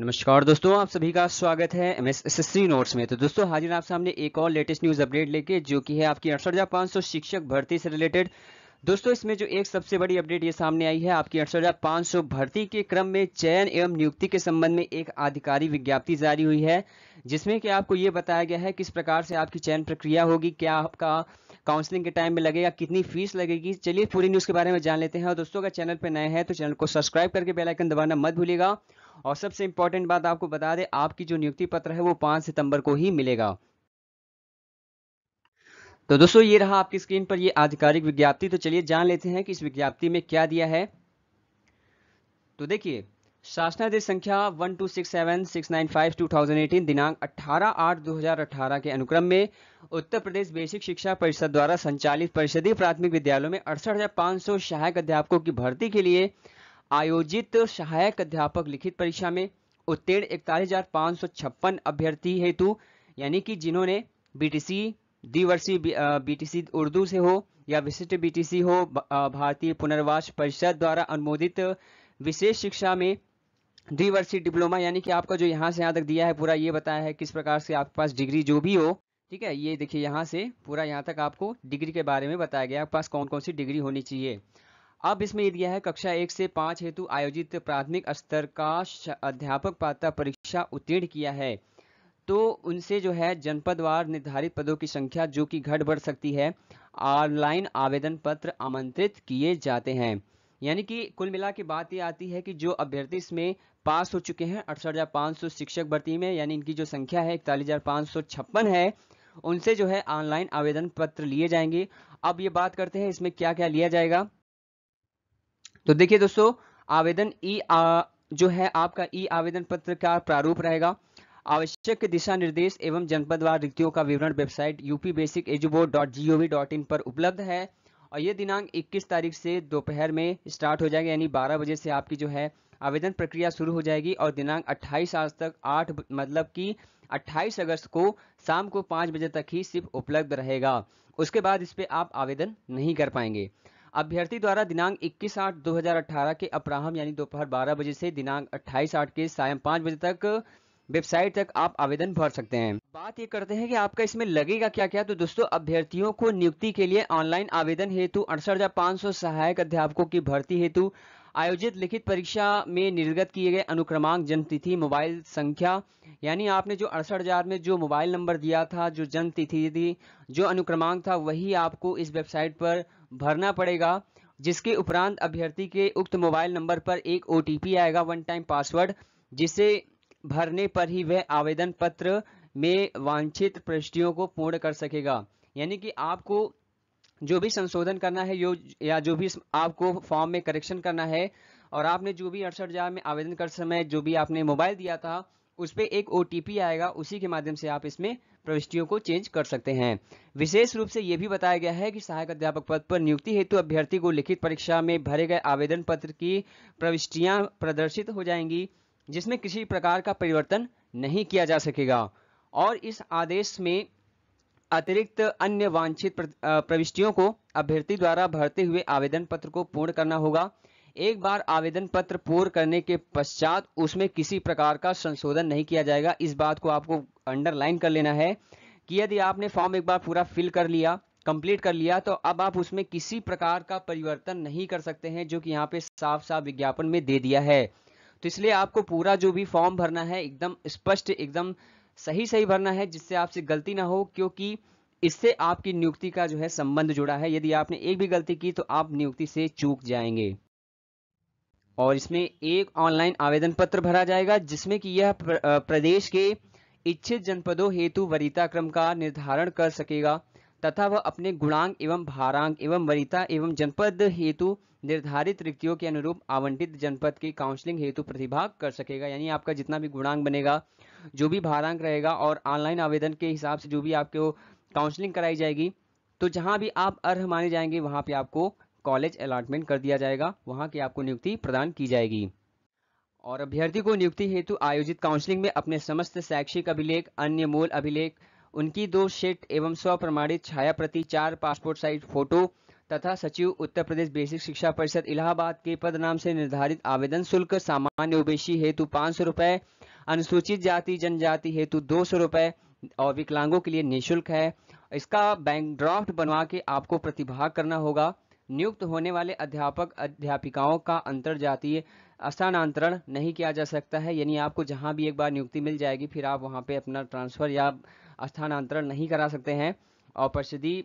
नमस्कार दोस्तों आप सभी का स्वागत है एम एस एस नोट्स में तो दोस्तों हाजिर आप सामने एक और लेटेस्ट न्यूज़ अपडेट लेके जो कि है आपकी अड़सठ हज़ार पाँच सौ शिक्षक भर्ती से रिलेटेड दोस्तों इसमें जो एक सबसे बड़ी अपडेट ये सामने आई है आपकी अड़सठ हज़ार पाँच सौ भर्ती के क्रम में चयन एवं नियुक्ति के संबंध में एक आधिकारिक विज्ञप्ति जारी हुई है जिसमें कि आपको ये बताया गया है किस प्रकार से आपकी चयन प्रक्रिया होगी क्या आपका काउंसलिंग के टाइम में लगेगा कितनी फीस लगेगी चलिए पूरी न्यूज़ के बारे में जान लेते हैं और दोस्तों अगर चैनल पर नए हैं तो चैनल को सब्सक्राइब करके बेलाइकन दबाना मत भूलेगा और सबसे इंपॉर्टेंट बात आपको बता दें आपकी जो नियुक्ति पत्र है वो पांच सितंबर को ही मिलेगा तो दोस्तों ये रहा आपकी स्क्रीन पर ये आधिकारिक विज्ञप्ति तो चलिए जान लेते हैं कि इस विज्ञप्ति में क्या दिया है तो देखिए शासनादेश संख्या 1267695 2018 दिनांक 18 आठ 2018 के अनुक्रम में उत्तर प्रदेश बेसिक शिक्षा परिषद द्वारा संचालित परिषदीय प्राथमिक विद्यालयों में अड़सठ सहायक अध्यापकों की भर्ती के लिए आयोजित सहायक अध्यापक लिखित परीक्षा में उत्तीर्ण इकतालीस अभ्यर्थी हेतु यानी कि जिन्होंने बीटीसी द्विवर्षीय बीटीसी उर्दू से हो या विशिष्ट बीटीसी हो भारतीय पुनर्वास परिषद द्वारा अनुमोदित विशेष शिक्षा में द्विवर्षीय डिप्लोमा यानी कि आपका जो यहाँ से यहाँ तक दिया है पूरा ये बताया है किस प्रकार से आपके पास डिग्री जो भी हो ठीक है ये देखिए यहाँ से पूरा यहाँ तक आपको डिग्री के बारे में बताया गया आपके पास कौन कौन सी डिग्री होनी चाहिए अब इसमें यह दिया है कक्षा एक से पाँच हेतु आयोजित प्राथमिक स्तर का अध्यापक पात्रता परीक्षा उत्तीर्ण किया है तो उनसे जो है जनपदवार निर्धारित पदों की संख्या जो कि घट बढ़ सकती है ऑनलाइन आवेदन पत्र आमंत्रित किए जाते हैं यानी कि कुल मिला के बात ये आती है कि जो अभ्यर्थी इसमें पास हो चुके हैं अड़सठ शिक्षक भर्ती में यानी इनकी जो संख्या है इकतालीस है उनसे जो है ऑनलाइन आवेदन पत्र लिए जाएंगे अब ये बात करते हैं इसमें क्या क्या लिया जाएगा तो देखिए दोस्तों आवेदन ई जो है आपका ई आवेदन पत्र का प्रारूप रहेगा आवश्यक दिशा निर्देश एवं जनपदवार रिक्तियों का विवरण वेबसाइट यूपी बेसिक पर उपलब्ध है और ये दिनांक 21 तारीख से दोपहर में स्टार्ट हो जाएगा यानी 12 बजे से आपकी जो है आवेदन प्रक्रिया शुरू हो जाएगी और दिनांक 28 आज तक 8 मतलब कि 28 अगस्त को शाम को 5 बजे तक ही सिर्फ उपलब्ध रहेगा उसके बाद इस पर आप आवेदन नहीं कर पाएंगे अभ्यर्थी द्वारा दिनांक 21 आठ 2018 के अपराह्न यानी दोपहर 12 बजे से दिनांक 28 आठ के सायं 5 बजे तक वेबसाइट तक आप आवेदन भर सकते हैं बात ये करते हैं कि आपका इसमें लगेगा क्या क्या तो दोस्तों अभ्यर्थियों को नियुक्ति के लिए ऑनलाइन आवेदन हेतु अड़सठ सहायक अध्यापकों की भर्ती हेतु आयोजित लिखित परीक्षा में निर्गत किए गए अनुक्रमांक जन्मतिथि मोबाइल संख्या यानी आपने जो अड़सठ हज़ार में जो मोबाइल नंबर दिया था जो जन्मतिथि थी जो अनुक्रमांक था वही आपको इस वेबसाइट पर भरना पड़ेगा जिसके उपरांत अभ्यर्थी के उक्त मोबाइल नंबर पर एक ओ आएगा वन टाइम पासवर्ड जिसे भरने पर ही वह आवेदन पत्र में वांछित प्रविष्टियों को पूर्ण कर सकेगा यानी कि आपको जो भी संशोधन करना है यो या जो भी आपको फॉर्म में करेक्शन करना है और आपने जो भी अड़सठ हज़ार में आवेदन करते समय जो भी आपने मोबाइल दिया था उस पर एक ओ आएगा उसी के माध्यम से आप इसमें प्रविष्टियों को चेंज कर सकते हैं विशेष रूप से ये भी बताया गया है कि सहायक अध्यापक पद पर नियुक्ति हेतु अभ्यर्थी को लिखित परीक्षा में भरे गए आवेदन पत्र की प्रविष्टियां प्रदर्शित हो जाएंगी जिसमें किसी प्रकार का परिवर्तन नहीं किया जा सकेगा और इस आदेश में अतिरिक्त अन्य वांछित प्रविष्टियों को अभ्यर्थी द्वारा भरते हुए आवेदन पत्र को पूर्ण करना होगा एक बार आवेदन पत्र पूर्ण करने के पश्चात उसमें किसी प्रकार का संशोधन नहीं किया जाएगा इस बात को आपको अंडरलाइन कर लेना है कि यदि आपने फॉर्म एक बार पूरा फिल कर लिया कंप्लीट कर लिया तो अब आप उसमें किसी प्रकार का परिवर्तन नहीं कर सकते हैं जो कि यहाँ पे साफ साफ विज्ञापन में दे दिया है तो इसलिए आपको पूरा जो भी फॉर्म भरना है एकदम स्पष्ट एकदम सही सही भरना है जिससे आपसे गलती ना हो क्योंकि इससे आपकी नियुक्ति का जो है संबंध जुड़ा है यदि आपने एक भी गलती की तो आप नियुक्ति से चूक जाएंगे और इसमें एक ऑनलाइन आवेदन पत्र भरा जाएगा जिसमें कि यह प्रदेश के इच्छित जनपदों हेतु वरीता क्रम का निर्धारण कर सकेगा तथा वह अपने गुणांग एवं भारांग एवं वरिता एवं जनपद हेतु निर्धारित रिक्तियों के अनुरूप आवंटित जनपद की काउंसलिंग हेतु प्रतिभाग कर सकेगा यानी आपका जितना भी गुणांग बनेगा जो भी भारांक रहेगा और ऑनलाइन आवेदन के हिसाब से जो भी आपको काउंसलिंग कराई जाएगी तो जहाँ भी आप अर्ह माने जाएंगे वहाँ पे आपको कॉलेज अलाटमेंट कर दिया जाएगा वहाँ की आपको नियुक्ति प्रदान की जाएगी और अभ्यर्थी को नियुक्ति हेतु आयोजित काउंसलिंग में अपने समस्त शैक्षिक अभिलेख अन्य मूल अभिलेख उनकी दो शेट एवं स्वप्रमाणित छाया प्रति चार पासपोर्ट साइज फोटो तथा सचिव उत्तर प्रदेश बेसिक शिक्षा परिषद इलाहाबाद के पद नाम से निर्धारित आवेदन शुल्क सामान्य उपेशी हेतु पाँच सौ रुपये अनुसूचित जाति जनजाति हेतु दो सौ रुपये और विकलांगों के लिए निःशुल्क है इसका बैंक ड्राफ्ट बनवा के आपको प्रतिभाग करना होगा नियुक्त होने वाले अध्यापक अध्यापिकाओं का अंतर जातीय स्थानांतरण नहीं किया जा सकता है यानी आपको जहाँ भी एक बार नियुक्ति मिल जाएगी फिर आप वहाँ पे अपना ट्रांसफ़र या स्थानांतरण नहीं करा सकते हैं और परिषदीय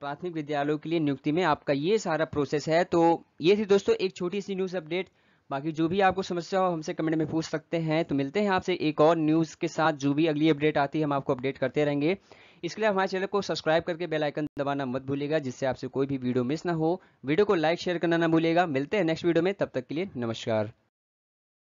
प्राथमिक विद्यालयों के लिए नियुक्ति में आपका ये सारा प्रोसेस है तो ये थी दोस्तों एक छोटी सी न्यूज़ अपडेट बाकी जो भी आपको समस्या हो हमसे कमेंट में पूछ सकते हैं तो मिलते हैं आपसे एक और न्यूज़ के साथ जो भी अगली अपडेट आती है हम आपको अपडेट करते रहेंगे इसके लिए हमारे चैनल को सब्सक्राइब करके बेल आइकन दबाना मत भूलिएगा जिससे आपसे कोई भी वीडियो मिस ना हो वीडियो को लाइक शेयर करना ना भूलिएगा मिलते हैं नेक्स्ट वीडियो में तब तक के लिए नमस्कार